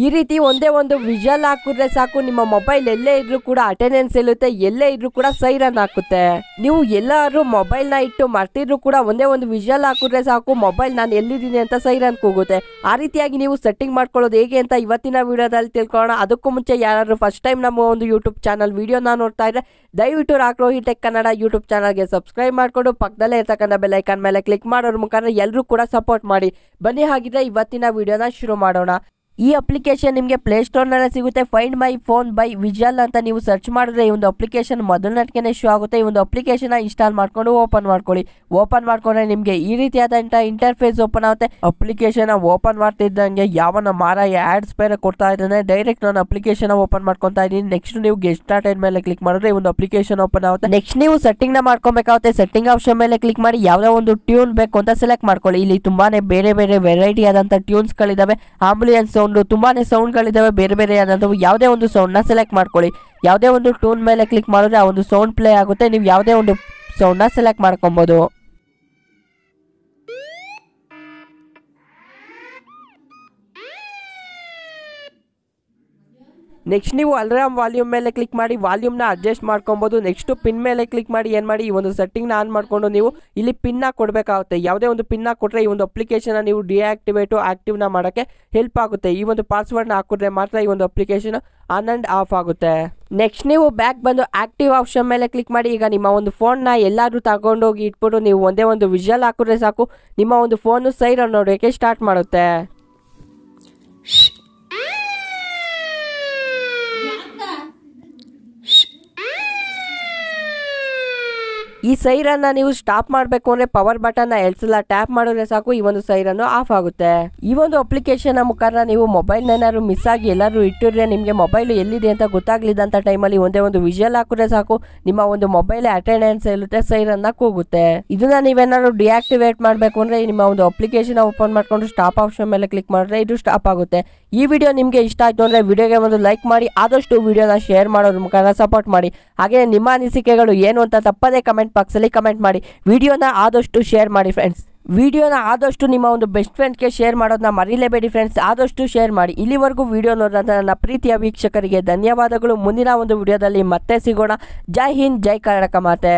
ಈ ರೀತಿ ಒಂದೇ ಒಂದು ವಿಜಲ್ ಹಾಕಿದ್ರೆ ಸಾಕು ನಿಮ್ಮ ಮೊಬೈಲ್ ಎಲ್ಲೇ ಇದ್ರೂ ಕೂಡ ಅಟೆಂಡೆನ್ಸ್ ಇರುತ್ತೆ ಎಲ್ಲೇ ಇದ್ರೂ ಕೂಡ ಸೈರನ್ ಹಾಕುತ್ತೆ ನೀವು ಎಲ್ಲಾರು ಮೊಬೈಲ್ನ ಇಟ್ಟು ಮರ್ತಿದ್ರು ಕೂಡ ಒಂದೇ ಒಂದು ವಿಜಲ್ ಹಾಕಿದ್ರೆ ಸಾಕು ಮೊಬೈಲ್ ನಾನು ಎಲ್ಲಿದ್ದೀನಿ ಅಂತ ಸೈರನ್ ಕೂಗುತ್ತೆ ಆ ರೀತಿಯಾಗಿ ನೀವು ಸೆಟ್ಟಿಂಗ್ ಮಾಡ್ಕೊಳ್ಳೋದು ಹೇಗೆ ಅಂತ ಇವತ್ತಿನ ವಿಡಿಯೋದಲ್ಲಿ ತಿಳ್ಕೊಳ್ಳೋಣ ಅದಕ್ಕೂ ಮುಂಚೆ ಯಾರಾದ್ರೂ ಫಸ್ಟ್ ಟೈಮ್ ನಮ್ಮ ಒಂದು ಯೂಟ್ಯೂಬ್ ಚಾನಲ್ ವಿಡಿಯೋನ ನೋಡ್ತಾ ಇದ್ರೆ ದಯವಿಟ್ಟು ರಾಕ್ರೋಹಿ ಟೆಕ್ ಕನ್ನಡ ಯೂಟ್ಯೂಬ್ ಚಾನಲ್ಗೆ ಸಬ್ಸ್ಕ್ರೈಬ್ ಮಾಡಿಕೊಂಡು ಪಕ್ಕದಲ್ಲೇ ಇರ್ತಕ್ಕಂಥ ಬೆಲ್ಲೈಕನ್ ಮೇಲೆ ಕ್ಲಿಕ್ ಮಾಡೋರ ಮುಖಾಂತರ ಎಲ್ಲರೂ ಕೂಡ ಸಪೋರ್ಟ್ ಮಾಡಿ ಬನ್ನಿ ಹಾಗಿದ್ರೆ ಇವತ್ತಿನ ವಿಡಿಯೋನ ಶುರು ಮಾಡೋಣ ಈ ಅಪ್ಲಿಕೇಶನ್ ನಿಮಗೆ ಪ್ಲೇಸ್ಟೋರ್ನಲ್ಲೇ ಸಿಗುತ್ತೆ find my phone by whistle ಅಂತ ನೀವು ಸರ್ಚ್ ಮಾಡಿದ್ರೆ ಈ ಒಂದು ಅಪ್ಲಿಕೇಶನ್ ಮೊದಲನೇ ಶೋ ಆಗುತ್ತೆ ಈ ಒಂದು ಅಪ್ಲಿಕೇಶನ್ ಇನ್ಸ್ಟಾಲ್ ಮಾಡಿಕೊಂಡು ಓಪನ್ ಮಾಡ್ಕೊಳ್ಳಿ ಓಪನ್ ಮಾಡ್ಕೊಂಡ್ರೆ ನಿಮಗೆ ಈ ರೀತಿಯಾದಂಥ ಇಂಟರ್ಫೇಸ್ ಓಪನ್ ಆಗುತ್ತೆ ಅಪ್ಲಿಕೇಶನ್ ಓಪನ್ ಮಾಡ್ತಿದ್ದಂಗೆ ಯಾವನ ಮಾರ ಆ್ಯಡ್ಸ್ ಬೇರೆ ಕೊಡ್ತಾ ಇದ್ದಾನೆ ಡೈರೆಕ್ಟ್ ನಾನು ಅಪ್ಲಿಕೇಶನ್ ಓಪನ್ ಮಾಡ್ಕೊತಾ ಇದ್ದೀನಿ ನೆಕ್ಸ್ಟ್ ನೀವು ಗೆಸ್ಟ್ ಸ್ಟಾರ್ಟೆಡ್ ಮೇಲೆ ಕ್ಲಿಕ್ ಮಾಡಿದ್ರೆ ಈ ಒಂದು ಅಪ್ಲಿಕೇಶನ್ ಓಪನ್ ಆಗುತ್ತೆ ನೆಕ್ಸ್ಟ್ ನೀವು ಸೆಟ್ಟಿಂಗ್ ನ ಮಾಡ್ಕೊಬೇಕಾಗುತ್ತೆ ಸೆಟ್ಟಿಂಗ್ ಆಪ್ಷನ್ ಮೇಲೆ ಕ್ಲಿಕ್ ಮಾಡಿ ಯಾವುದೋ ಒಂದು ಟ್ಯೂನ್ ಬೇಕು ಅಂತ ಸೆಲೆಕ್ಟ್ ಮಾಡ್ಕೊಳ್ಳಿ ಇಲ್ಲಿ ತುಂಬಾನೇ ಬೇರೆ ಬೇರೆ ವೆರೈಟಿ ಟ್ಯೂನ್ಸ್ ಟ್ಯೂನ್ಸ್ಗಳಿದ್ದಾವೆ ಆಂಬುಲೆನ್ಸ್ ಸೌಂಡು ತುಂಬಾನೇ ಗಳಿದಾವೆ ಬೇರೆ ಬೇರೆ ಆದಂಥವು ಯಾವುದೇ ಒಂದು ನ ಸೆಲೆಕ್ಟ್ ಮಾಡ್ಕೊಳ್ಳಿ ಯಾವುದೇ ಒಂದು ಟೂನ್ ಮೇಲೆ ಕ್ಲಿಕ್ ಮಾಡಿದ್ರೆ ಆ ಒಂದು ಸೌಂಡ್ ಪ್ಲೇ ಆಗುತ್ತೆ ನೀವು ಯಾವುದೇ ಒಂದು ಸೌಂಡ್ ನ ಸೆಲೆಕ್ಟ್ ಮಾಡ್ಕೊಬೋದು ನೆಕ್ಸ್ಟ್ ನೀವು ಅಲ್ರಾಮ್ ವಾಲ್ಯೂಮ್ ಮೇಲೆ ಕ್ಲಿಕ್ ಮಾಡಿ ವಾಲ್ಯೂಮ್ನ ಅಡ್ಜಸ್ಟ್ ಮಾಡ್ಕೊಬೋದು ನೆಕ್ಸ್ಟ್ ಪಿನ್ ಮೇಲೆ ಕ್ಲಿಕ್ ಮಾಡಿ ಏನು ಮಾಡಿ ಈ ಒಂದು ಸೆಟ್ಟಿಂಗ್ನ ಆನ್ ಮಾಡಿಕೊಂಡು ನೀವು ಇಲ್ಲಿ ಪಿನ್ನ ಕೊಡಬೇಕಾಗುತ್ತೆ ಯಾವುದೇ ಒಂದು ಪಿನ್ನ ಕೊಟ್ಟರೆ ಈ ಒಂದು ಅಪ್ಲಿಕೇಶನ್ನ ನೀವು ಡಿಆಕ್ಟಿವೇಟು ಆ್ಯಕ್ಟಿವ್ನ ಮಾಡೋಕ್ಕೆ ಹೆಲ್ಪ್ ಆಗುತ್ತೆ ಈ ಒಂದು ಪಾಸ್ವರ್ಡ್ನ ಹಾಕಿದ್ರೆ ಮಾತ್ರ ಈ ಒಂದು ಅಪ್ಲಿಕೇಶನ್ ಆನ್ ಆ್ಯಂಡ್ ಆಫ್ ಆಗುತ್ತೆ ನೆಕ್ಸ್ಟ್ ನೀವು ಬ್ಯಾಕ್ ಬಂದು ಆಕ್ಟಿವ್ ಆಪ್ಷನ್ ಮೇಲೆ ಕ್ಲಿಕ್ ಮಾಡಿ ಈಗ ನಿಮ್ಮ ಒಂದು ಫೋನ್ನ ಎಲ್ಲಾದರೂ ತಗೊಂಡೋಗಿ ಇಟ್ಬಿಟ್ಟು ನೀವು ಒಂದೇ ಒಂದು ವಿಜುವಲ್ ಹಾಕಿದ್ರೆ ಸಾಕು ನಿಮ್ಮ ಒಂದು ಫೋನು ಸೈಡ್ ನೋಡೋಕ್ಕೆ ಸ್ಟಾರ್ಟ್ ಮಾಡುತ್ತೆ ಈ ಸೈರನ್ನ ನೀವು ಸ್ಟಾಪ್ ಮಾಡಬೇಕು ಅಂದ್ರೆ ಪವರ್ ಬಟನ್ನ ಎಳ್ಸಲ್ಲ ಟ್ಯಾಪ್ ಮಾಡಿದ್ರೆ ಸಾಕು ಈ ಒಂದು ಸೈರನ್ನು ಆಫ್ ಆಗುತ್ತೆ ಈ ಒಂದು ಅಪ್ಲಿಕೇಶನ್ ಮುಖಾಂತರ ನೀವು ಮೊಬೈಲ್ ಏನಾದ್ರು ಮಿಸ್ ಆಗಿ ಎಲ್ಲರೂ ಇಟ್ಟಿದ್ರೆ ನಿಮಗೆ ಮೊಬೈಲ್ ಎಲ್ಲಿದೆ ಅಂತ ಗೊತ್ತಾಗ್ಲಿದ್ದಂಥ ಟೈಮಲ್ಲಿ ಒಂದೇ ಒಂದು ವಿಜುವಲ್ ಹಾಕಿದ್ರೆ ಸಾಕು ನಿಮ್ಮ ಒಂದು ಮೊಬೈಲ್ ಅಟೆಂಡೆನ್ಸ್ ಇರುತ್ತೆ ಸೈರನ್ನ ಕೂಗುತ್ತೆ ಇದನ್ನ ನೀವೇನಾದ್ರು ಡಿಆಕ್ಟಿವೇಟ್ ಮಾಡಬೇಕು ಅಂದ್ರೆ ನಿಮ್ಮ ಒಂದು ಅಪ್ಲಿಕೇಶನ್ ಓಪನ್ ಮಾಡಿಕೊಂಡು ಸ್ಟಾಪ್ ಆಪ್ಷನ್ ಮೇಲೆ ಕ್ಲಿಕ್ ಮಾಡಿದ್ರೆ ಇದು ಸ್ಟಾಪ್ ಆಗುತ್ತೆ ಈ ವಿಡಿಯೋ ನಿಮಗೆ ಇಷ್ಟ ಆಯಿತು ಅಂದರೆ ವಿಡಿಯೋಗೆ ಒಂದು ಲೈಕ್ ಮಾಡಿ ಆದಷ್ಟು ವಿಡಿಯೋನ ಶೇರ್ ಮಾಡೋದ್ರ ಮುಖಾಂತರ ಸಪೋರ್ಟ್ ಮಾಡಿ ಹಾಗೆ ನಿಮ್ಮ ಅನಿಸಿಕೆಗಳು ಏನು ಅಂತ ತಪ್ಪದೇ ಕಮೆಂಟ್ ಕಮೆಂಟ್ ಬಾಕ್ಸಲ್ಲಿ ಕಮೆಂಟ್ ಮಾಡಿ ವಿಡಿಯೋನ ಆದಷ್ಟು ಶೇರ್ ಮಾಡಿ ಫ್ರೆಂಡ್ಸ್ ವಿಡಿಯೋನ ಆದಷ್ಟು ನಿಮ್ಮ ಒಂದು ಬೆಸ್ಟ್ ಫ್ರೆಂಡ್ಗೆ ಶೇರ್ ಮಾಡೋದನ್ನ ಮರಿಲೇಬೇಡಿ ಫ್ರೆಂಡ್ಸ್ ಆದಷ್ಟು ಶೇರ್ ಮಾಡಿ ಇಲ್ಲಿವರೆಗೂ ವಿಡಿಯೋ ನೋಡಿದಂಥ ನನ್ನ ಪ್ರೀತಿಯ ವೀಕ್ಷಕರಿಗೆ ಧನ್ಯವಾದಗಳು ಮುಂದಿನ ಒಂದು ವಿಡಿಯೋದಲ್ಲಿ ಮತ್ತೆ ಸಿಗೋಣ ಜೈ ಹಿಂದ್ ಜೈ ಕರ್ನಾಟಕ ಮಾತೆ